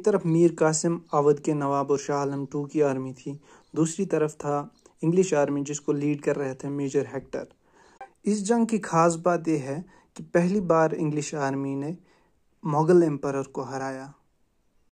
एक तरफ मीर कासिम अवध के नवाब और शाह आलम टू की आर्मी थी दूसरी तरफ था इंग्लिश आर्मी जिसको लीड कर रहे थे मेजर हेक्टर इस जंग की खास बात यह है कि पहली बार इंग्लिश आर्मी ने मुग़ल एम्पर को हराया